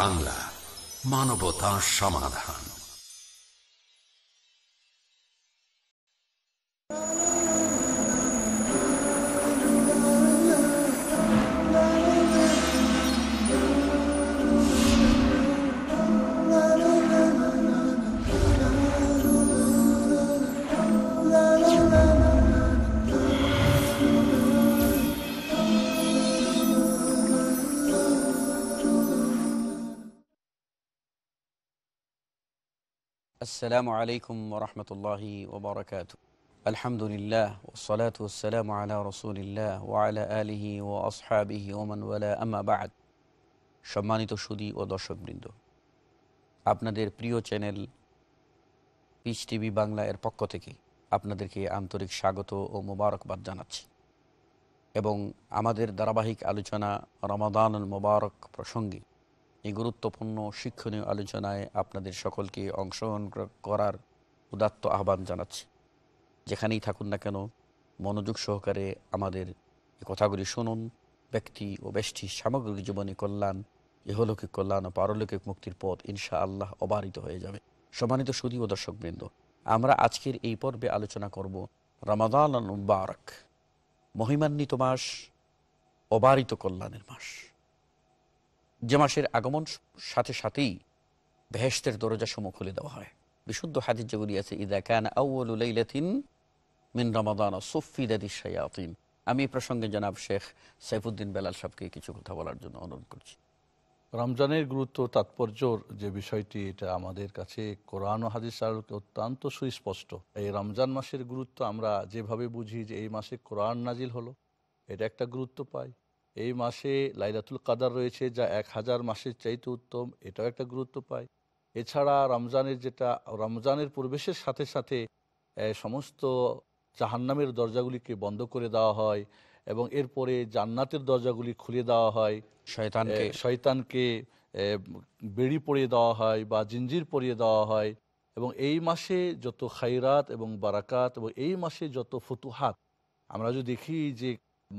বাংলা মানবতা সমাধান আসসালামু আলাইকুম রহমতুল্লাহ ওবরাকাত আলহামদুলিল্লাহ ওসলাত ওসালাম আলা রসুলিল্লাহ ওয়ালা আলহি ও আসহাবিহি ওমান ওয়ালা আমাবাদ সম্মানিত সুদী ও দর্শকবৃন্দ আপনাদের প্রিয় চ্যানেল পিস টিভি বাংলা এর পক্ষ থেকে আপনাদেরকে আন্তরিক স্বাগত ও মোবারকবাদ জানাচ্ছি এবং আমাদের ধারাবাহিক আলোচনা রমাদানুল মোবারক প্রসঙ্গে এই গুরুত্বপূর্ণ শিক্ষণীয় আলোচনায় আপনাদের সকলকে অংশগ্রহণ করার উদাত্ত আহ্বান জানাচ্ছি যেখানেই থাকুন না কেন মনোযোগ সহকারে আমাদের কথাগুলি শুনুন ব্যক্তি ও ব্যষ্টি সামগ্রিক জীবনে কল্যাণ ইহলৌকিক কল্যাণ ও পারলৌকিক মুক্তির পথ ইনশা আল্লাহ অবারিত হয়ে যাবে সম্মানিত সুদী ও দর্শকবৃন্দ আমরা আজকের এই পর্বে আলোচনা করব রমাদান মহিমান্বিত মাস অবারিত কল্যাণের মাস যে মাসের আগমন সাথে সাথেই ভেহেস্তের দরজা সম খুলে দেওয়া হয় বিশুদ্ধ হাদিস যেগুলি আছে ইদা কান আউলাইলাতিন মিন রমাদান সুফিদাদি শায়াতিন আমি এই প্রসঙ্গে জনাব শেখ সাইফুদ্দিন বেলাল সাহকে কিছু কথা বলার জন্য অনুরোধ করছি রমজানের গুরুত্ব তাৎপর্যর যে বিষয়টি এটা আমাদের কাছে কোরআন হাদিস আলোকে অত্যন্ত সুস্পষ্ট এই রমজান মাসের গুরুত্ব আমরা যেভাবে বুঝি যে এই মাসে কোরআন নাজিল হলো এটা একটা গুরুত্ব পাই এই মাসে লাইলাতুল কাদার রয়েছে যা এক হাজার মাসের চাইতে উত্তম এটাও একটা গুরুত্ব পায় এছাড়া রমজানের যেটা রমজানের প্রবেশের সাথে সাথে সমস্ত জাহান্নামের দরজাগুলিকে বন্ধ করে দেওয়া হয় এবং এরপরে জান্নাতের দরজাগুলি খুলে দেওয়া হয় শয়তান শয়তানকে বেড়ি পরিয়ে দেওয়া হয় বা জিঞ্জির পরিয়ে দেওয়া হয় এবং এই মাসে যত খাইরাত এবং বারাকাত এবং এই মাসে যত ফতুহাত আমরা যদি দেখি যে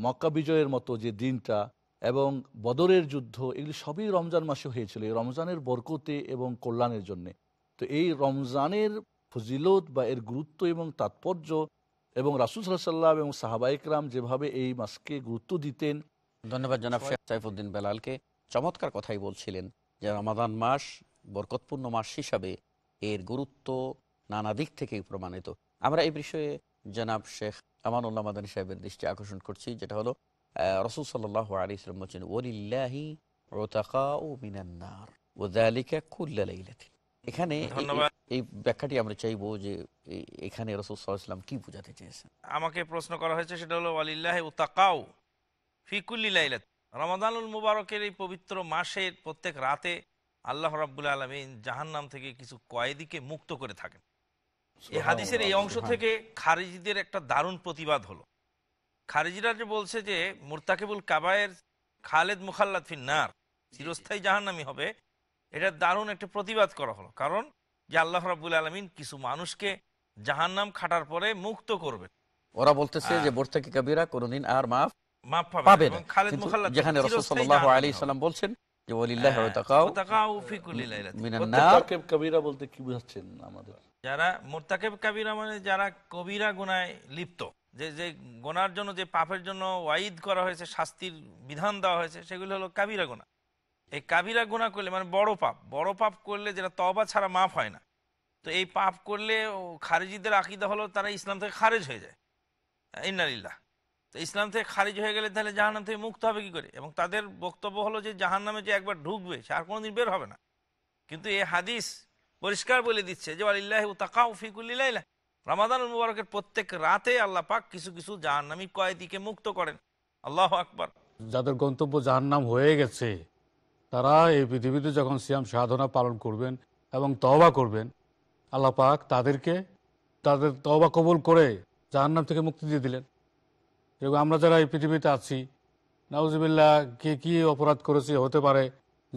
মক্কা বিজয়ের মতো যে দিনটা এবং বদরের যুদ্ধ এগুলি সবই রমজান মাসে হয়েছিল এই রমজানের বরকতে এবং কল্যাণের জন্য তো এই রমজানের ফজিলত বা এর গুরুত্ব এবং তাৎপর্য এবং রাসুল এবং সাহাবা ইকরাম যেভাবে এই মাসকে গুরুত্ব দিতেন ধন্যবাদ জনাব শেখ সাইফুদ্দিন বেলালকে চমৎকার কথাই বলছিলেন যে রমাদান মাস বরকতপূর্ণ মাস হিসাবে এর গুরুত্ব নানা দিক থেকেই প্রমাণিত আমরা এই বিষয়ে জনাব শেখ আমানুল্লাহ মাদানী সাহেবের দৃষ্টি আকর্ষণ করছি যেটা হলো রসুল সাল্লাহ এখানে এই ব্যাখ্যাটি আমরা চাইবো যে এখানে রসুল কি চেয়েছেন আমাকে প্রশ্ন করা হয়েছে সেটা হলো আলিল্লাহ রমাদানুল মুবারকের এই পবিত্র মাসের প্রত্যেক রাতে আল্লাহ রাবুল আলমিন জাহান্নাম থেকে কিছু কয়েদিকে মুক্ত করে থাকেন এই হাদিসের এই অংশ থেকে খারিজিদের একটা দারুণ প্রতিবাদ হলো খারিজিরা যে বলছে যে মুরতাকিবুল কাবায়ের খালেদ মুখাল্লাদ ফিন্নার চিরস্থায়ী জাহান্নামি হবে এটা দারুণ একটা প্রতিবাদ করা হলো কারণ যে আল্লাহ রাবুল আলমিন কিছু মানুষকে জাহান্নাম খাটার পরে মুক্ত করবে ওরা বলতেছে হ্যাঁ। যে মোর্তাকি কাবিরা কোনোদিন আর মাফ মাফ পাবে না যেখানে সাল্লাম বলছেন যে হ্যাঁ, কাবিরা বলতে কি বুঝাচ্ছেন আমাদের যারা মোরতাকেব কাবিরা মানে যারা কবিরা গুনায় লিপ্ত যে যে গোনার জন্য যে পাপের জন্য ওয়াইদ করা হয়েছে শাস্তির বিধান দেওয়া হয়েছে সেগুলি হলো কাবিরা গোনা এই কাবিরা গোনা করলে মানে বড় পাপ বড় পাপ করলে যেটা তবা ছাড়া মাফ হয় না তো এই পাপ করলে খারিজিদের আকিদা হলো তারা ইসলাম থেকে খারেজ হয়ে যায় ইন্নালিল্লাহ তো ইসলাম থেকে খারিজ হয়ে গেলে তাহলে জাহান্নাম থেকে মুক্ত হবে কী করে এবং তাদের বক্তব্য হলো যে জাহান্নামে যে একবার ঢুকবে সে আর কোনোদিন বের হবে না কিন্তু এই হাদিস পরিষ্কার বলে দিচ্ছে যে আলিল্লাহ তাকাউ ফিকুল্লিল্লাহ রামাদান মুবারকের প্রত্যেক রাতে আল্লাহ পাক কিছু কিছু জাহান্নামী কয়েদিকে মুক্ত করেন আল্লাহ আকবর যাদের গন্তব্য জাহান্নাম হয়ে গেছে তারা এই পৃথিবীতে যখন সিয়াম সাধনা পালন করবেন এবং তবা করবেন আল্লাহ পাক তাদেরকে তাদের তওবা কবুল করে জাহান্নাম থেকে মুক্তি দিয়ে দিলেন এবং আমরা যারা এই পৃথিবীতে আছি নাউজিবিল্লা কে কী অপরাধ করেছি হতে পারে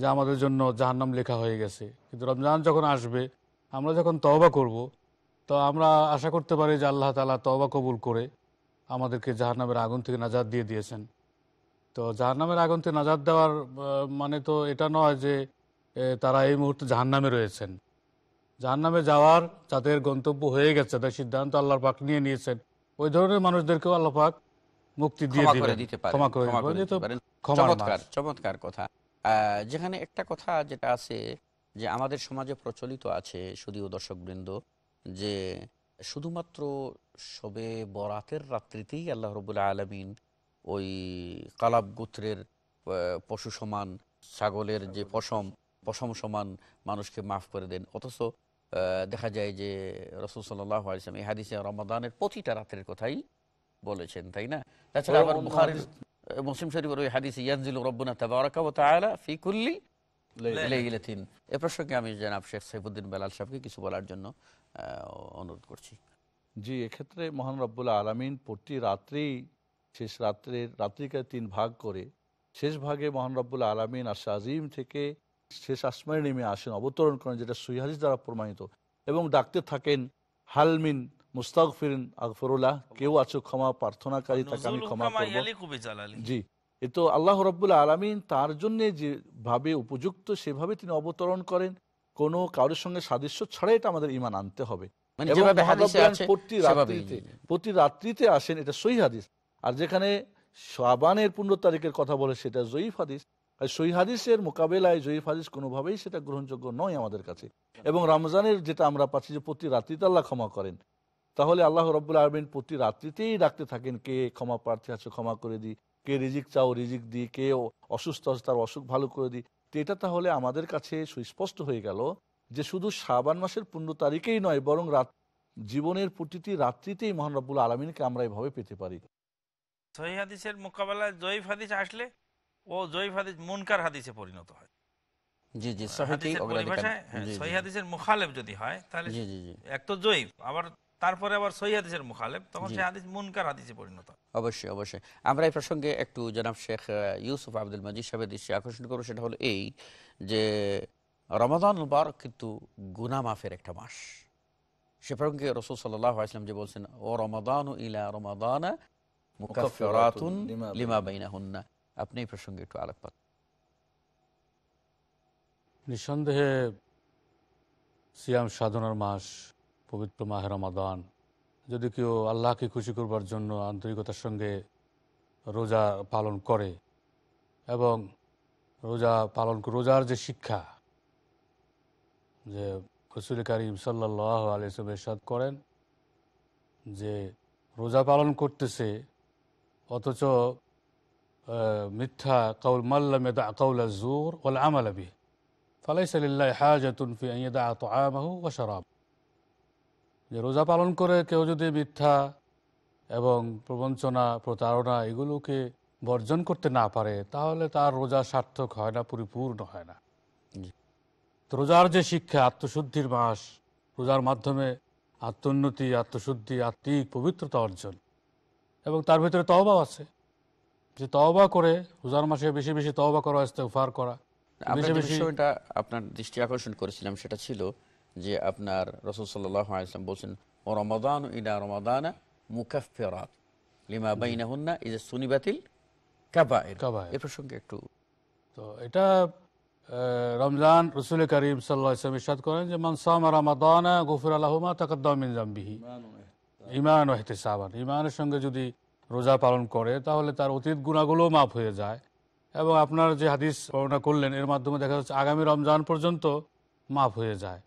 যে আমাদের জন্য জাহান্নাম লেখা হয়ে গেছে কিন্তু রমজান যখন আসবে আমরা যখন তওবা করব তো আমরা আশা করতে পারি যে আল্লাহ তালা তওবা কবুল করে আমাদেরকে জাহান্নামের আগুন থেকে নাজাদ দিয়ে দিয়েছেন তো জাহান্নামের আগুন থেকে নাজাদ দেওয়ার মানে তো এটা নয় যে তারা এই মুহূর্তে জাহান্নামে রয়েছেন জাহান্নামে যাওয়ার তাদের গন্তব্য হয়ে গেছে তাদের সিদ্ধান্ত আল্লাহর পাক নিয়ে নিয়েছেন ওই ধরনের মানুষদেরকেও আল্লাহ পাক মুক্তি দিয়ে দিতে ক্ষমা করে দিতে পারেন চমৎকার চমৎকার কথা যেখানে একটা কথা যেটা আছে যে আমাদের সমাজে প্রচলিত আছে শুধুও দর্শকবৃন্দ যে শুধুমাত্র সবে বরাতের রাত্রিতেই আল্লাহ রবুল্লা আলমিন ওই কালাব গোত্রের পশু সমান ছাগলের যে পশম পশম সমান মানুষকে মাফ করে দেন অথচ দেখা যায় যে রসুল সাল্লাম এই হাদিসে রমাদানের প্রতিটা রাতের কথাই বলেছেন তাই না তাছাড়া আবার বুখারের মুসলিম শরীফের ওই হাদিস ইয়ানজিল রব্বনা তাবারাকাব তালা ফিকুল্লি লেগিলেথিন এ প্রসঙ্গে আমি জনাব শেখ সাইফুদ্দিন বেলাল সাহেবকে কিছু বলার জন্য অনুরোধ করছি জি এক্ষেত্রে মহান রব্বুল্লা আলমিন প্রতি রাত্রেই শেষ রাত্রের রাত্রিকে তিন ভাগ করে শেষ ভাগে মহান রব্বুল্লা আলমিন আশা আজিম থেকে শেষ আসমায় নেমে আসেন অবতরণ করেন যেটা সুইহাদিস দ্বারা প্রমাণিত এবং ডাকতে থাকেন হালমিন কেউ আছো ক্ষমা প্রার্থনাকারী তাকে আমি ক্ষমা জি আল্লাহ আলমিন তার জন্য উপযুক্ত সেভাবে তিনি অবতরণ করেন কারোর সঙ্গে সাদৃশ্য ছাড়াই এটা আমাদের ইমান আনতে হবে মানে প্রতি রাত্রিতে আসেন এটা সহি হাদিস আর যেখানে সাবানের পনেরো তারিখের কথা বলে সেটা জয়ীফ হাদিস আর সহি মোকাবেলায় জয়ীফ হাদিস কোনোভাবেই সেটা গ্রহণযোগ্য নয় আমাদের কাছে এবং রমজানের যেটা আমরা পাচ্ছি যে প্রতি রাত্রিতে আল্লাহ ক্ষমা করেন তাহলে আল্লাহ রব্বুল আলমিন প্রতি রাত্রিতেই ডাকতে থাকেন কে ক্ষমা প্রার্থী আছে ক্ষমা করে দিই কে রিজিক চাও রিজিক দিই কে অসুস্থ আছে তার অসুখ ভালো করে দিই তো এটা তাহলে আমাদের কাছে সুস্পষ্ট হয়ে গেল যে শুধু শ্রাবান মাসের পূর্ণ তারিখেই নয় বরং রাত জীবনের প্রতিটি রাত্রিতেই মহান রব্বুল আলমিনকে আমরা এভাবে পেতে পারি হাদিসের মোকাবেলায় জয়ীফ হাদিস আসলে ও জয়ীফ হাদিস মুনকার হাদিসে পরিণত হয় জি জি হ্যাঁ, সহি হ্যাঁ, মুখালেফ যদি হয় তাহলে এক তো জয়ীফ আবার তারপরে আবার সহি মুখালেফ তখন সেই হাদিস মুনকার হাদিসে পরিণত অবশ্যই অবশ্যই আমরা এই প্রসঙ্গে একটু জনাব শেখ ইউসুফ আব্দুল মজিদ সাহেবের দৃষ্টি আকর্ষণ করবো সেটা হলো এই যে রমাদান বার কিন্তু গুনা মাফের একটা মাস সে প্রসঙ্গে রসুল সাল্লাম যে বলছেন ও রমাদান ইলা রমাদান বাইনা লিমা না আপনি এই প্রসঙ্গে একটু আলোকপাত নিঃসন্দেহে সিয়াম সাধনার মাস পবিত্র মাহের রমাদান যদি কেউ আল্লাহকে খুশি করবার জন্য আন্তরিকতার সঙ্গে রোজা পালন করে এবং রোজা পালন রোজার যে শিক্ষা যে খসুল কারিম সাল্লাহ আলিয়াম এরশাদ করেন যে রোজা পালন করতেছে অথচ মিথ্যা কাউল মাল্লামেদা আকাউলা জোর ওলা আমালাবি ফালাই সাল্লাহ তুনফি ফি আইয়দা আত আহ ও শরাব যে রোজা পালন করে কেউ যদি মিথ্যা এবং প্রবঞ্চনা প্রতারণা এগুলোকে বর্জন করতে না পারে তাহলে তার রোজা সার্থক হয় না পরিপূর্ণ হয় না তো রোজার যে শিক্ষা আত্মশুদ্ধির মাস রোজার মাধ্যমে আত্মোন্নতি আত্মশুদ্ধি আত্মিক পবিত্রতা অর্জন এবং তার ভিতরে তহবাও আছে যে তহবা করে রোজার মাসে বেশি বেশি তহবা করা ইস্তেফার করা আপনার দৃষ্টি আকর্ষণ করেছিলাম সেটা ছিল যে আপনার রসুল সাল্লাম বলছেন ও রমাদান ইদা রমাদানা মুকাফেরাত লিমা বাইনা হন্না ইজ সুনিবাতিল বাতিল এ প্রসঙ্গে একটু তো এটা রমজান রসুল করিম সাল্লাম ইসাদ করেন যে মানসামা রামাদানা গফুর আলহমা তাকদ্দামিন জাম্বিহি ইমান ও সাবান ইমানের সঙ্গে যদি রোজা পালন করে তাহলে তার অতীত গুণাগুলোও মাফ হয়ে যায় এবং আপনার যে হাদিস বর্ণনা করলেন এর মাধ্যমে দেখা যাচ্ছে আগামী রমজান পর্যন্ত মাফ হয়ে যায়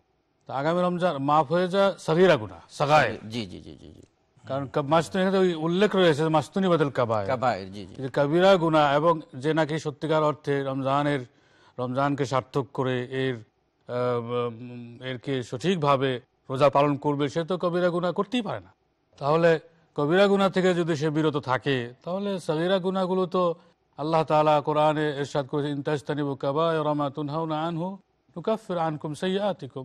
তো আগামী রমজান মাফ হয়ে যা সারিরা গুনা সগায় জি জি জি জি জি কারণ মাস্তুনি ওই উল্লেখ রয়েছে মাস্তুনি বদল কাবায় কাবায় জি কাবিরা গুনা এবং যে নাকি সত্যিকার অর্থে রমজানের রমজানকে সার্থক করে এর এরকে সঠিকভাবে রোজা পালন করবে সে তো কবিরা গুণা করতেই পারে না তাহলে কবিরা গুণা থেকে যদি সে বিরত থাকে তাহলে সগিরা গুণাগুলো তো আল্লাহ তালা কোরআনে এরশাদ করেছে ইন্তাস্তানিবু কাবা রমা তুনহাউনা আনহু নুকাফির আনকুম সৈয়া আতিকুম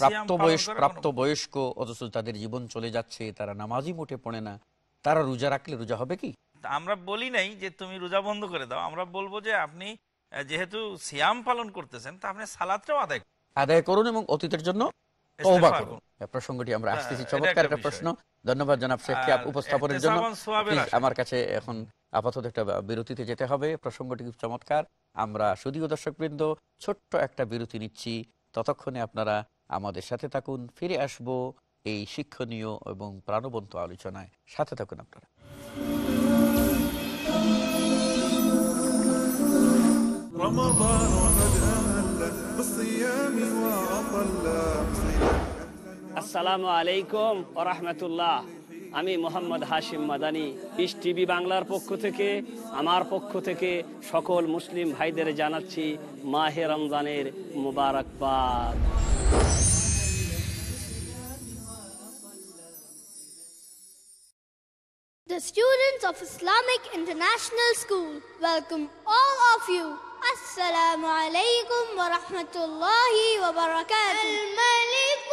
প্রাপ্তবয়স্ক প্রাপ্তবয়স্ক অথচ তাদের জীবন চলে যাচ্ছে তারা নামাজই পড়ে না তারা রোজা রাখলে রোজা হবে কি আমরা বলি নাই যে তুমি রোজা বন্ধ করে দাও আমরা বলবো যে আপনি যেহেতু সিয়াম পালন করতেছেন তা আপনি সালাদটাও আদায় আদায় করুন এবং অতীতের জন্য তওবা করুন প্রসঙ্গটি আমরা আসতেছি চমৎকার একটা প্রশ্ন ধন্যবাদ জনাব উপস্থাপনের জন্য আমার কাছে এখন আপাতত একটা বিরতিতে যেতে হবে প্রসঙ্গটি খুব চমৎকার আমরা শুধুও দর্শকবৃন্দ ছোট্ট একটা বিরতি নিচ্ছি ততক্ষণে আপনারা আমাদের সাথে থাকুন ফিরে আসব এই শিক্ষণীয় এবং প্রাণবন্ত আলোচনায় সাথে থাকুন আপনারা আসসালামু আলাইকুম أهل بالصيام আমি মোহাম্মদ হাশিম মাদানি ইস টিভি বাংলার পক্ষ থেকে আমার পক্ষ থেকে সকল মুসলিম ভাইদের জানাচ্ছি মাহে রমজানের মুবারকবাদ The students of Islamic International School welcome all of you. Assalamu alaikum wa rahmatullahi wa barakatuh. Al-Malik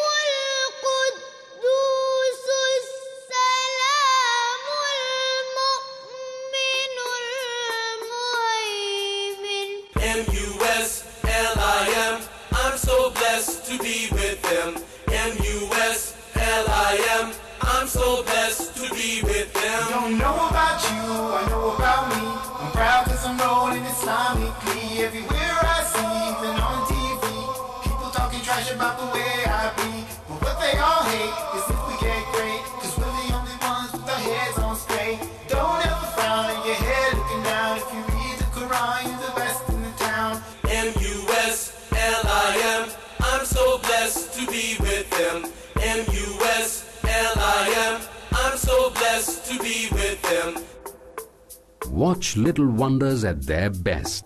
watch little wonders at the best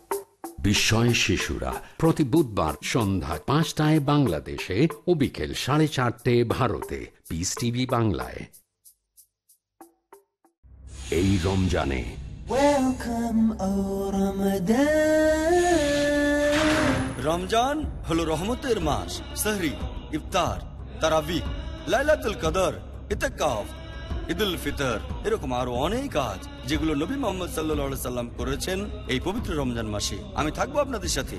বিস্ময় শিশুরা প্রতি বুধবার সন্ধ্যা পাঁচটায় বাংলাদেশে ও বিকেল সাড়ে চারটে ভারতে পিস টিভি বাংলায় এই রমজানে রমজান হলো রহমতের মাস সহরি ইফতার তারাবি লাইলাতুল কদর ইতকাফ ঈদুল ফিতর এরকম আরো অনেক কাজ যেগুলো নবী মোহাম্মদ সাল্লা সাল্লাম করেছেন এই পবিত্র রমজান মাসে আমি থাকবো আপনাদের সাথে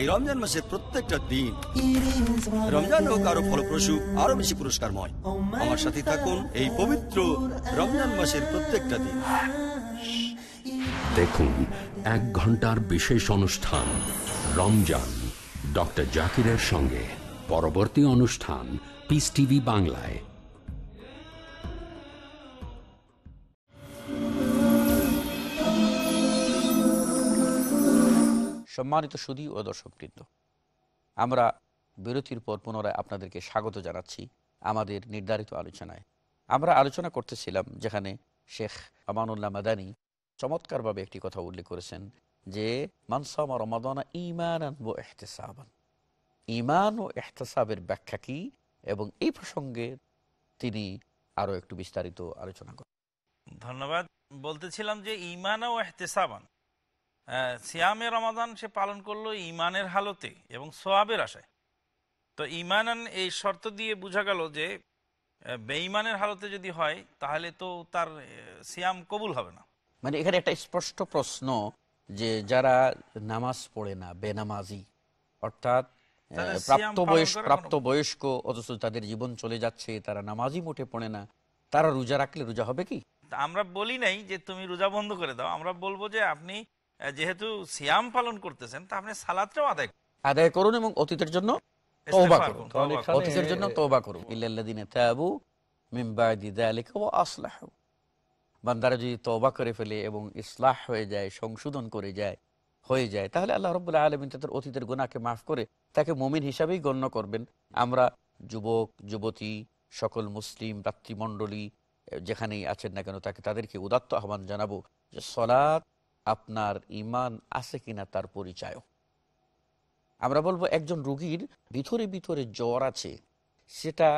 এই রমজান মাসের প্রত্যেকটা দিন রমজান হোক আরো ফলপ্রসূ আরো বেশি পুরস্কারময় আমার সাথে থাকুন এই পবিত্র রমজান মাসের প্রত্যেকটা দিন দেখুন এক ঘন্টার বিশেষ অনুষ্ঠান রমজান ডক্টর জাকিরের সঙ্গে পরবর্তী অনুষ্ঠান পিস টিভি বাংলায় সম্মানিত সুদী ও দর্শকবৃন্দ আমরা বিরতির পর পুনরায় আপনাদেরকে স্বাগত জানাচ্ছি আমাদের নির্ধারিত আলোচনায় আমরা আলোচনা করতেছিলাম যেখানে শেখ আমানুল্লাহ মাদানী চমৎকারভাবে একটি কথা উল্লেখ করেছেন যে মানসামা রমাদানা ইমান ও এহতেসাবান ইমান ও এহতেসাবের ব্যাখ্যা কী এবং এই প্রসঙ্গে তিনি আরও একটু বিস্তারিত আলোচনা করেন ধন্যবাদ বলতেছিলাম যে ইমান ও এহতেসাবান সিয়ামে রমাদান সে পালন করলো ইমানের হালতে এবং সোয়াবের আশায় তো ইমান এই শর্ত দিয়ে বোঝা গেল যে বেঈমানের হালতে যদি হয় তাহলে তো তার সিয়াম কবুল হবে না মানে এখানে একটা স্পষ্ট প্রশ্ন যে যারা নামাজ পড়ে না বেনামাজি অর্থাৎ প্রাপ্ত বয়স্ক অথচ তাদের জীবন চলে যাচ্ছে তারা নামাজি মোটে পড়ে না তারা রোজা রাখলে রোজা হবে কি আমরা বলি নাই যে তুমি রোজা বন্ধ করে দাও আমরা বলবো যে আপনি যেহেতু সিয়াম পালন করতেছেন তা আপনি সালাদটাও আদায় আদায় করুন এবং অতীতের জন্য তওবা করুন অতীতের জন্য তওবা করুন ইল্লাল্লাযিনা তাবু মিন বাদি যালিকা ওয়া আসলাহু বান্দারা যদি তওবা করে ফেলে এবং ইসলাহ হয়ে যায় সংশোধন করে যায় হয়ে যায় তাহলে আল্লাহ রব্বুল্লাহ তাদের অতীতের গুণাকে মাফ করে তাকে মমিন হিসাবেই গণ্য করবেন আমরা যুবক যুবতী সকল মুসলিম রাত্রিমণ্ডলী যেখানেই আছেন না কেন তাকে তাদেরকে উদাত্ত আহ্বান জানাবো যে সলাৎ আপনার ইমান আছে কিনা তার পরিচয় আমরা বলবো একজন রুগীর ভিতরে ভিতরে জ্বর আছে সেটা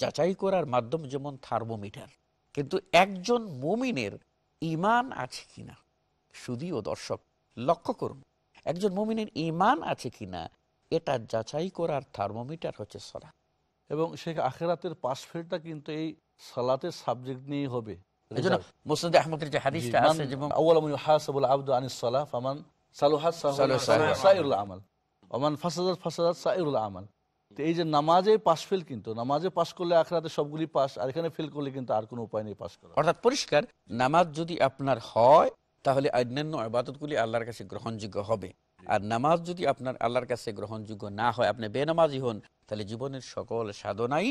যাচাই করার মাধ্যম যেমন থার্মোমিটার কিন্তু একজন মমিনের ইমান আছে কিনা শুধুও দর্শক লক্ষ্য করুন একজন মমিনের ইমান আছে কিনা এটা যাচাই করার থার্মোমিটার হচ্ছে সলা এবং সে আখেরাতের পাশ কিন্তু এই সালাতের সাবজেক্ট নিয়েই হবে এই যে নামাজে পাশ ফেল কিন্তু নামাজে পাশ করলে আখরাতে সবগুলি পাশ আর এখানে ফেল করলে কিন্তু আর কোনো উপায় নেই পাশ করা অর্থাৎ পরিষ্কার নামাজ যদি আপনার হয় তাহলে অন্যান্য গুলি আল্লাহর কাছে গ্রহণযোগ্য হবে আর নামাজ যদি আপনার আল্লাহর কাছে গ্রহণযোগ্য না হয় আপনি বেনামাজি হন তাহলে জীবনের সকল সাধনাই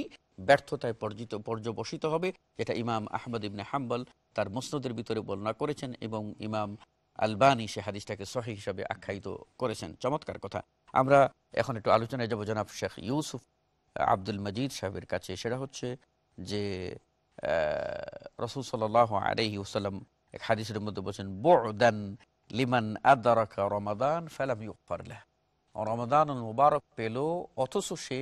ব্যর্থতায় পর্যিত পর্যবসিত হবে এটা ইমাম আহমদ ইবনে হাম্বল তার মসনদের ভিতরে বর্ণনা করেছেন এবং ইমাম আলবানি সে হাদিসটাকে সহি হিসাবে আখ্যায়িত করেছেন চমৎকার কথা আমরা এখন একটু আলোচনায় যাব জনাব শেখ ইউসুফ আব্দুল মজিদ সাহেবের কাছে সেটা হচ্ছে যে রসুল সাল আলহি ওসালাম এক হাদিসের মধ্যে বলছেন বদান লিমান আদারাকা রমাদান ফেলাম ইউফারলা রমাদান মুবারক পেল অথচ সে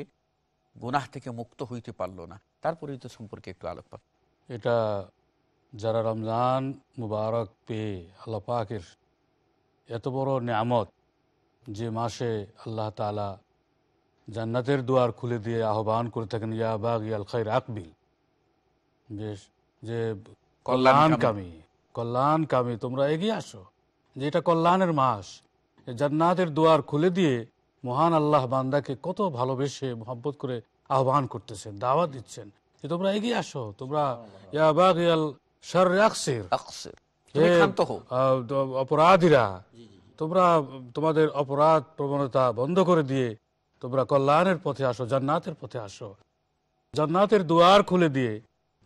গুনাহ থেকে মুক্ত হইতে পারলো না তার পরিচিত সম্পর্কে একটু আলোকপাত এটা যারা রমজান মুবারক পেয়ে আল্লাহ পাকের এত বড় নিয়ামত যে মাসে আল্লাহ তালা জান্নাতের দুয়ার খুলে দিয়ে আহ্বান করে থাকেন ইয়া বাঘ ইয়াল খাইর আকবিল বেশ যে কল্যাণকামী কল্যাণকামী তোমরা এগিয়ে আসো যে এটা কল্যাণের মাস জান্নাতের দুয়ার খুলে দিয়ে মহান আল্লাহ বান্দাকে কত ভালোবেসে মহব্বত করে আহ্বান করতেছেন দাওয়া দিচ্ছেন যে তোমরা এগিয়ে আসো তোমরা অপরাধীরা তোমরা তোমাদের অপরাধ প্রবণতা বন্ধ করে দিয়ে তোমরা কল্যাণের পথে আসো জান্নাতের পথে আসো জান্নাতের দুয়ার খুলে দিয়ে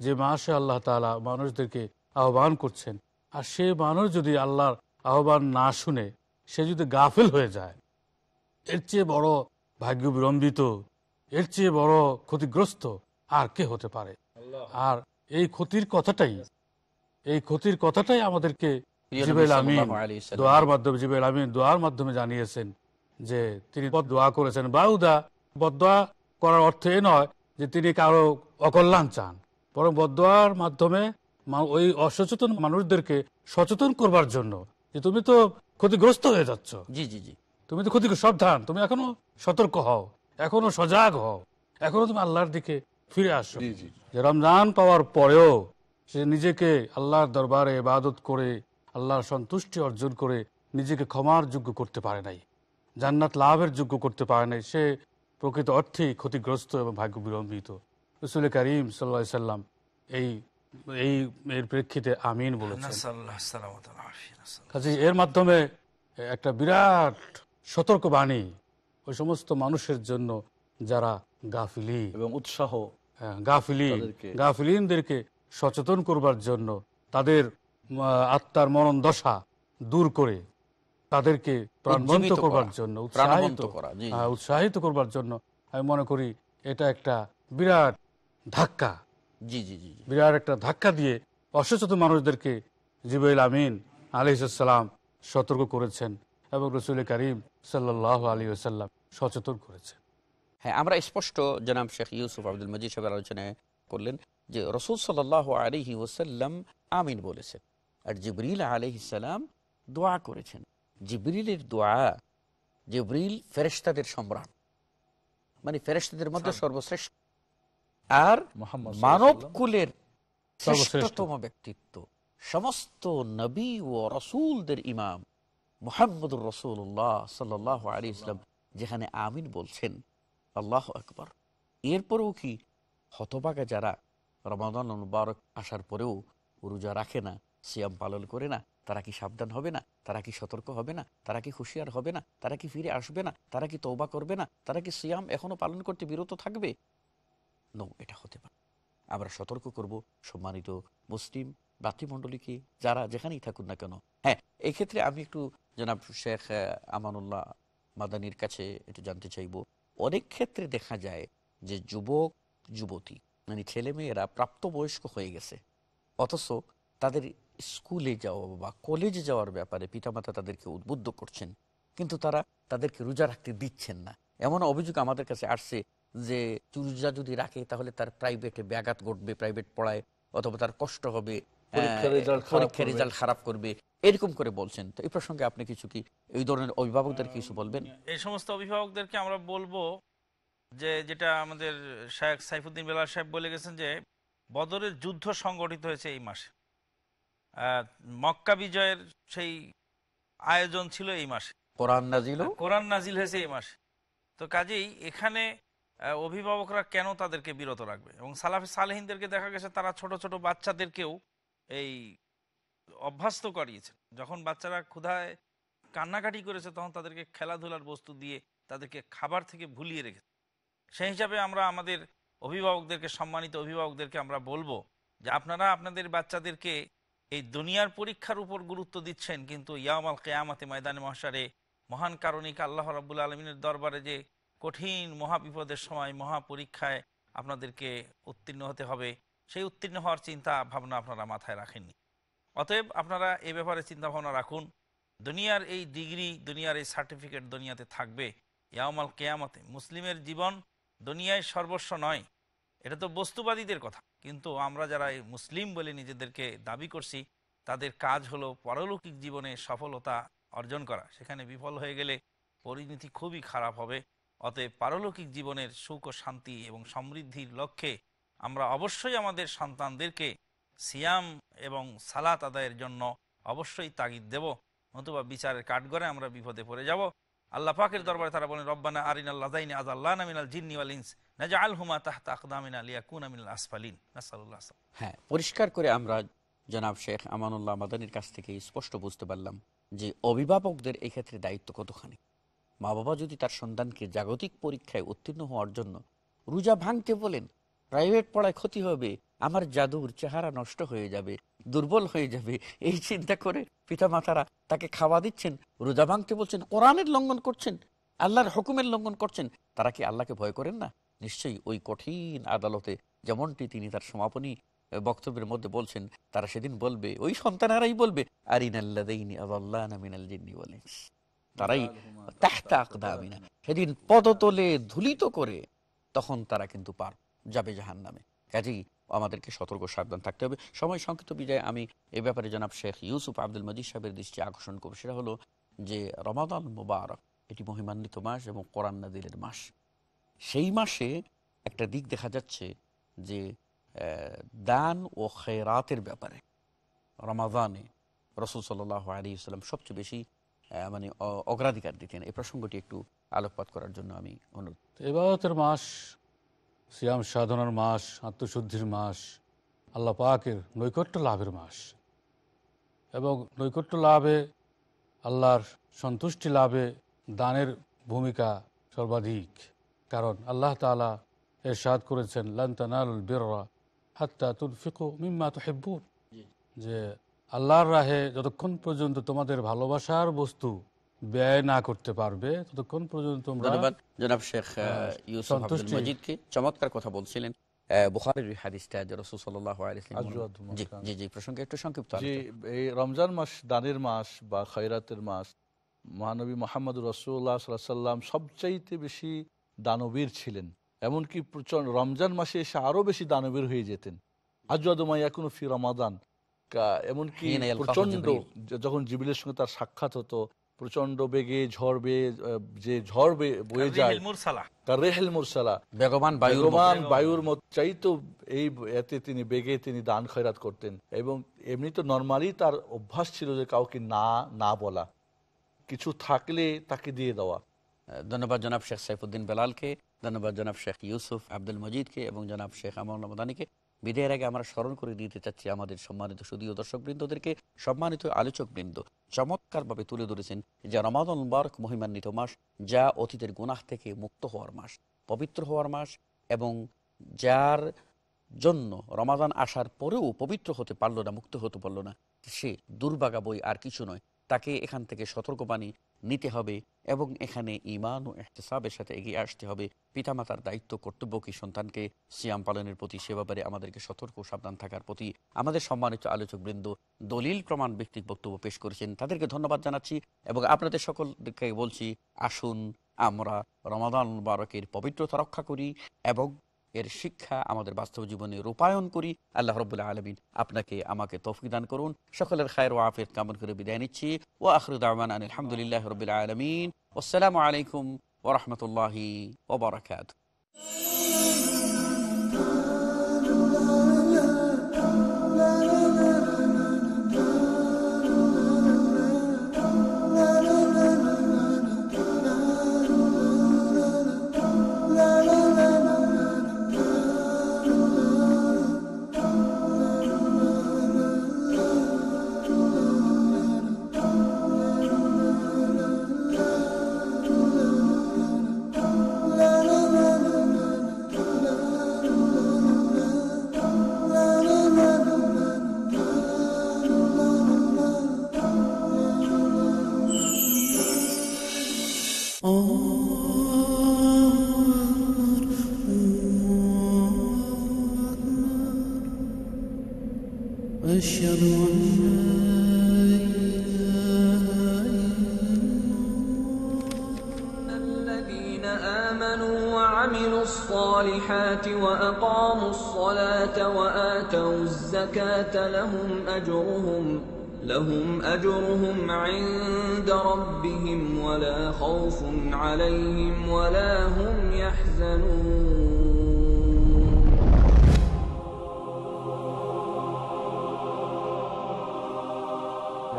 যে মাসে আল্লাহ তালা মানুষদেরকে আহ্বান করছেন আর সে মানুষ যদি আল্লাহর আহ্বান না শুনে সে যদি গাফিল হয়ে যায় এর চেয়ে বড় ভাগ্য বিলম্বিত এর চেয়ে বড় ক্ষতিগ্রস্ত আর কে হতে পারে আর এই ক্ষতির কথাটাই এই ক্ষতির কথাটাই আমাদেরকে মাধ্যমে জানিয়েছেন যে তিনি দোয়া করেছেন বাউদা বদোয়া করার অর্থ এ নয় যে তিনি কারো অকল্যাণ চান বরং বদোয়ার মাধ্যমে ওই অসচেতন মানুষদেরকে সচেতন করবার জন্য যে তুমি তো ক্ষতিগ্রস্ত হয়ে যাচ্ছ জি জি জি তুমি তো ক্ষতি সাবধান তুমি এখনো সতর্ক হও এখনো সজাগ হও এখনো তুমি আল্লাহর দিকে ফিরে আসো যে রমজান পাওয়ার পরেও সে নিজেকে আল্লাহর দরবারে ইবাদত করে আল্লাহর সন্তুষ্টি অর্জন করে নিজেকে ক্ষমার যোগ্য করতে পারে নাই জান্নাত লাভের যোগ্য করতে পারে নাই সে প্রকৃত অর্থে ক্ষতিগ্রস্ত এবং ভাগ্য বিলম্বিত রসুল করিম সাল্লা সাল্লাম এই এই এর প্রেক্ষিতে আমিন বলেছেন কাজে এর মাধ্যমে একটা বিরাট সতর্কবাণী ওই সমস্ত মানুষের জন্য যারা গাফিলি এবং উৎসাহ হ্যাঁ, গাফিলি গাফিলিনদেরকে সচেতন করবার জন্য তাদের আত্মার মনন দশা দূর করে তাদেরকে প্রাণবন্ত করবার জন্য উৎসাহিত হ্যাঁ, উৎসাহিত করবার জন্য আমি মনে করি এটা একটা বিরাট ধাক্কা জি জি জি বিরাট একটা ধাক্কা দিয়ে অসচেতন মানুষদেরকে জিবাইল আমিন আলহিসাল্লাম সতর্ক করেছেন এবং রসুল করিম সাল্লাহ আলী ওসাল্লাম সচেতন করেছে হ্যাঁ আমরা স্পষ্ট জনাব শেখ ইউসুফ আব্দুল মজিদ সাহেব আলোচনায় করলেন যে রসুল সাল্লাহ আলী ওসাল্লাম আমিন বলেছেন আর জিবরিল আলহিসাল্লাম দোয়া করেছেন জিবরিলের দোয়া জিবরিল ফেরেস্তাদের সম্রাট মানে ফেরেস্তাদের মধ্যে হ্যাঁ। সর্বশ্রেষ্ঠ আর মানব কুলের সর্বশ্রেষ্ঠতম ব্যক্তিত্ব সমস্ত নবী ও রসুলদের ইমাম মোহাম্মদুর রসুল্লাহ সাল্লাহ আলী ইসলাম যেখানে আমিন বলছেন আল্লাহ আকবর এরপরেও কি হতবাগা যারা রমাদান মুবারক আসার পরেও রোজা রাখে না সিয়াম পালন করে না তারা কি সাবধান হবে না তারা কি সতর্ক হবে না তারা কি হুশিয়ার হবে না তারা কি ফিরে আসবে না তারা কি তৌবা করবে না তারা কি সিয়াম এখনও পালন করতে বিরত থাকবে নো এটা হতে পারে আমরা সতর্ক করব সম্মানিত মুসলিম ভাতৃমণ্ডলীকে যারা যেখানেই থাকুন না কেন হ্যাঁ এক্ষেত্রে আমি একটু জনাব শেখ আমানুল্লাহ মাদানির কাছে একটু জানতে চাইব অনেক ক্ষেত্রে দেখা যায় যে যুবক যুবতী মানে ছেলেমেয়েরা প্রাপ্তবয়স্ক হয়ে গেছে অথচ তাদের স্কুলে যাওয়া বা কলেজে যাওয়ার ব্যাপারে পিতামাতা তাদেরকে উদ্বুদ্ধ করছেন কিন্তু তারা তাদেরকে রোজা রাখতে দিচ্ছেন না এমন অভিযোগ আমাদের কাছে আসছে যে রোজা যদি রাখে তাহলে তার প্রাইভেটে ব্যাঘাত ঘটবে প্রাইভেট পড়ায় অথবা তার কষ্ট হবে পরীক্ষার রেজাল্ট খারাপ করবে এরকম করে বলছেন তো এই প্রসঙ্গে আপনি কিছু কি এই ধরনের অভিভাবকদের কিছু বলবেন এই সমস্ত অভিভাবকদেরকে আমরা বলবো যে যেটা আমাদের শেখ সাইফুদ্দিন বেলা সাহেব বলে গেছেন যে বদরের যুদ্ধ সংগঠিত হয়েছে এই মাসে মক্কা বিজয়ের সেই আয়োজন ছিল এই মাসে কোরআন নাজিল হ্যাঁ, কোরআন নাজিল হয়েছে এই মাসে তো কাজেই এখানে অভিভাবকরা কেন তাদেরকে বিরত রাখবে এবং সালাফি সালেহিনদেরকে দেখা গেছে তারা ছোট ছোট বাচ্চাদেরকেও এই অভ্যস্ত করিয়েছেন যখন বাচ্চারা ক্ষুধায় কান্নাকাটি করেছে তখন তাদেরকে খেলাধুলার বস্তু দিয়ে তাদেরকে খাবার থেকে ভুলিয়ে রেখেছে সেই হিসাবে আমরা আমাদের অভিভাবকদেরকে সম্মানিত অভিভাবকদেরকে আমরা বলবো যে আপনারা আপনাদের বাচ্চাদেরকে এই দুনিয়ার পরীক্ষার উপর গুরুত্ব দিচ্ছেন কিন্তু ইয়ামাল কেয়ামাতে ময়দানে মহাসারে মহান কারণিক আল্লাহ রাবুল আলমিনের দরবারে যে কঠিন মহাবিপদের সময় মহাপরীক্ষায় আপনাদেরকে উত্তীর্ণ হতে হবে সেই উত্তীর্ণ হওয়ার চিন্তা ভাবনা আপনারা মাথায় রাখেননি অতএব আপনারা এ ব্যাপারে চিন্তাভাবনা রাখুন দুনিয়ার এই ডিগ্রি দুনিয়ার এই সার্টিফিকেট দুনিয়াতে থাকবে ইয়ামাল কেয়ামতে মুসলিমের জীবন দুনিয়ায় সর্বস্ব নয় এটা তো বস্তুবাদীদের কথা কিন্তু আমরা যারা এই মুসলিম বলে নিজেদেরকে দাবি করছি তাদের কাজ হলো পারলৌকিক জীবনে সফলতা অর্জন করা সেখানে বিফল হয়ে গেলে পরিণতি খুবই খারাপ হবে অতএব পারলৌকিক জীবনের সুখ ও শান্তি এবং সমৃদ্ধির লক্ষ্যে আমরা অবশ্যই আমাদের সন্তানদেরকে সিয়াম এবং সালাত আদায়ের জন্য অবশ্যই তাগিদ দেব নতুবা বিচারের কাঠগড়ে আমরা বিপদে পড়ে যাব আল্লাহ পাকের দরবারে তারা বলেন রব্বানা আরিন আল্লাহনি আজ আল্লাহ নামিনাল জিন্নি আলিনস নাজা আল হুমা তাহতা আকদামিন আলিয়া কুন আমিন আসফালিন নাসাল্লাহ হ্যাঁ পরিষ্কার করে আমরা জনাব শেখ আমানুল্লাহ মাদানির কাছ থেকে স্পষ্ট বুঝতে পারলাম যে অভিভাবকদের এক্ষেত্রে দায়িত্ব কতখানি মা বাবা যদি তার সন্তানকে জাগতিক পরীক্ষায় উত্তীর্ণ হওয়ার জন্য রোজা ভাঙতে বলেন প্রাইভেট পড়ায় ক্ষতি হবে আমার জাদুর চেহারা নষ্ট হয়ে যাবে দুর্বল হয়ে যাবে এই চিন্তা করে পিতামাতারা তাকে খাওয়া দিচ্ছেন রোজা ভাঙতে বলছেন কোরআনের লঙ্ঘন করছেন আল্লাহর হুকুমের লঙ্ঘন করছেন তারা কি আল্লাহকে ভয় করেন না নিশ্চয়ই ওই কঠিন আদালতে যেমনটি তিনি তার সমাপনী বক্তব্যের মধ্যে বলছেন তারা সেদিন বলবে ওই সন্তানেরাই বলবে তারাই সেদিন পদতলে ধুলিত করে তখন তারা কিন্তু পারবে যাবে জাহান নামে কাজেই আমাদেরকে সতর্ক সাবধান থাকতে হবে সময় সংক্ষিপ্ত বিজয় আমি এ ব্যাপারে জনাব শেখ ইউসুফ আব্দুল মজিদ সাহেবের দৃষ্টি আকর্ষণ করবো সেটা হলো যে রমাদান মুবারক এটি মহিমান্বিত মাস এবং কোরআন নাদিলের মাস সেই মাসে একটা দিক দেখা যাচ্ছে যে দান ও খেরাতের ব্যাপারে রমাদানে রসুল সাল্লাহ আলী সবচেয়ে বেশি মানে অগ্রাধিকার দিতেন এই প্রসঙ্গটি একটু আলোকপাত করার জন্য আমি অনুরোধ এবারতের মাস সিয়াম সাধনার মাস আত্মশুদ্ধির মাস আল্লাহ পাকের নৈকট্য লাভের মাস এবং নৈকট্য লাভে আল্লাহর সন্তুষ্টি লাভে দানের ভূমিকা সর্বাধিক কারণ আল্লাহ তালা এর সাদ করেছেন লান্তানালুল বেররা হাত্তা ফিকো মিম্মা তহেব্বুর যে আল্লাহর রাহে যতক্ষণ পর্যন্ত তোমাদের ভালোবাসার বস্তু ব্যয় না করতে পারবে ততক্ষণ পর্যন্ত জনাব শেখ হ্যাঁ, ইউসুফ মজিদকে চমৎকার কথা বলছিলেন বেশি দানবীর ছিলেন এমনকি প্রচন্ড রমজান মাসে এসে আরো বেশি দানবীর হয়ে যেতেন আজুয়াদমাইয়া এখনো ফি রমাদান এমনকি প্রচন্ড যখন জিবিলের সঙ্গে তার সাক্ষাৎ হতো প্রচন্ড বেগে ঝড় বেয়ে যে ঝড় বয়ে যায় কারেহেল মুরসালা বেগবান বেগবান বায়ুর মত চাইতো এই এতে তিনি বেগে তিনি দান খয়রাত করতেন এবং এমনি তো নর্মালি তার অভ্যাস ছিল যে কাউকে না না বলা কিছু থাকলে তাকে দিয়ে দেওয়া ধন্যবাদ জনাব শেখ সাইফুদ্দিন বেলালকে ধন্যবাদ জনাব শেখ ইউসুফ আব্দুল মজিদকে এবং জনাব শেখ আমর রমদানিকে বিদায়ের আগে আমরা স্মরণ করে দিতে চাচ্ছি আমাদের সম্মানিত সুদীয় বৃন্দদেরকে সম্মানিত আলোচকবৃন্দ চমৎকারভাবে তুলে ধরেছেন যে রমাদন বার্ক মহিমান্বিত মাস যা অতীতের গুণাহ থেকে মুক্ত হওয়ার মাস পবিত্র হওয়ার মাস এবং যার জন্য রমাদান আসার পরেও পবিত্র হতে পারল না মুক্ত হতে পারল না সে দুর্ভাগা বই আর কিছু নয় তাকে এখান থেকে সতর্কবাণী নিতে হবে এবং এখানে ইমান ও এহতেসাবের সাথে এগিয়ে আসতে হবে পিতামাতার দায়িত্ব কর্তব্য কি সন্তানকে সিয়াম পালনের প্রতি সে ব্যাপারে আমাদেরকে সতর্ক সাবধান থাকার প্রতি আমাদের সম্মানিত আলোচকবৃন্দ দলিল প্রমাণ ব্যক্তিক বক্তব্য পেশ করেছেন তাদেরকে ধন্যবাদ জানাচ্ছি এবং আপনাদের সকলকে বলছি আসুন আমরা রমাদান বারকের পবিত্রতা রক্ষা করি এবং এর শিক্ষা আমাদের বাস্তব জীবনে রূপায়ণ করি আল্লাহ রবুল্লাহ আলমিন আপনাকে আমাকে তৌফিক দান করুন সকলের খায়ের ও আফের কামন করে বিদায় নিচ্ছি ও আখরুদ্দামান আলহামদুলিল্লাহ রবিল্লা আলমিন আসসালামু আলাইকুম ওরহমতুল্লাহি ওবরাকাত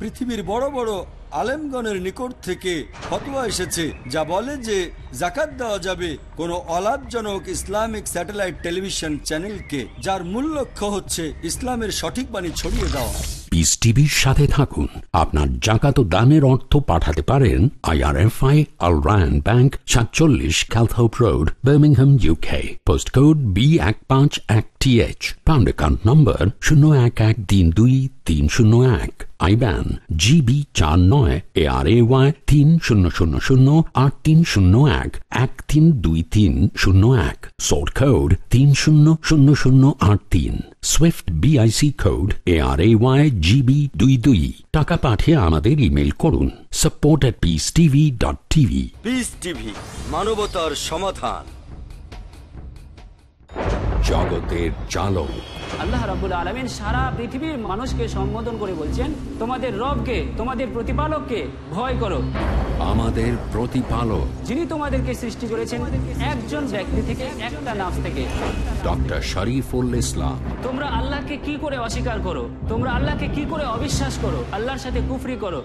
পৃথিবীর বড় বড় আলেমগণের নিকট থেকে ফতোয়া এসেছে যা বলে যে জাকাত দেওয়া যাবে কোনো অলাভজনক ইসলামিক স্যাটেলাইট টেলিভিশন চ্যানেলকে যার মূল লক্ষ্য হচ্ছে ইসলামের সঠিক বাণী ছড়িয়ে দেওয়া পিস টিভির সাথে থাকুন আপনার জাকাত দানের অর্থ পাঠাতে পারেন আইআরএফআই আল রায়ন ব্যাংক সাতচল্লিশ Calthorpe road Birmingham UK post code B এক পাঁচ এক T H pound account number শূন্য এক এক তিন দুই তিন শূন্য এক আইব্যান জিবি চার নয় নয় ওয়াই তিন শূন্য দুই দুই টাকা পাঠিয়ে আমাদের ইমেল করুন support at TV dot TV মানবতার সমাধান জগতের চালক আল্লাহ রাবুল আলমিন সারা পৃথিবীর মানুষকে সম্বোধন করে বলছেন তোমাদের রবকে তোমাদের প্রতিপালককে ভয় করো আমাদের প্রতিপালক যিনি তোমাদেরকে সৃষ্টি করেছেন একজন ব্যক্তি থেকে একটা নাচ থেকে ডক্টর শরীফুল ইসলাম তোমরা আল্লাহকে কি করে অস্বীকার করো তোমরা আল্লাহকে কি করে অবিশ্বাস করো আল্লাহর সাথে কুফরি করো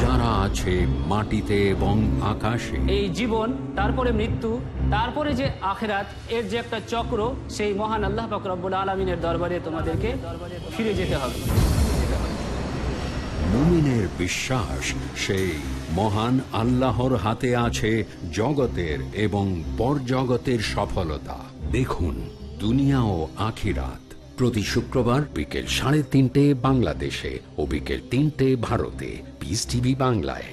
যারা আছে মাটিতে এবং আকাশে এই জীবন তারপরে মৃত্যু তারপরে যে আখেরাত এর যে একটা চক্র সেই মহান আল্লাহ ফকরবুল আলমিনের দরবার দরবারে তোমাদেরকে ফিরে যেতে হবে মুমিনের বিশ্বাস সেই মহান আল্লাহর হাতে আছে জগতের এবং পরজগতের সফলতা দেখুন দুনিয়া ও আখিরাত প্রতি শুক্রবার বিকেল সাড়ে তিনটে বাংলাদেশে ও বিকেল তিনটে ভারতে পিস টিভি বাংলায়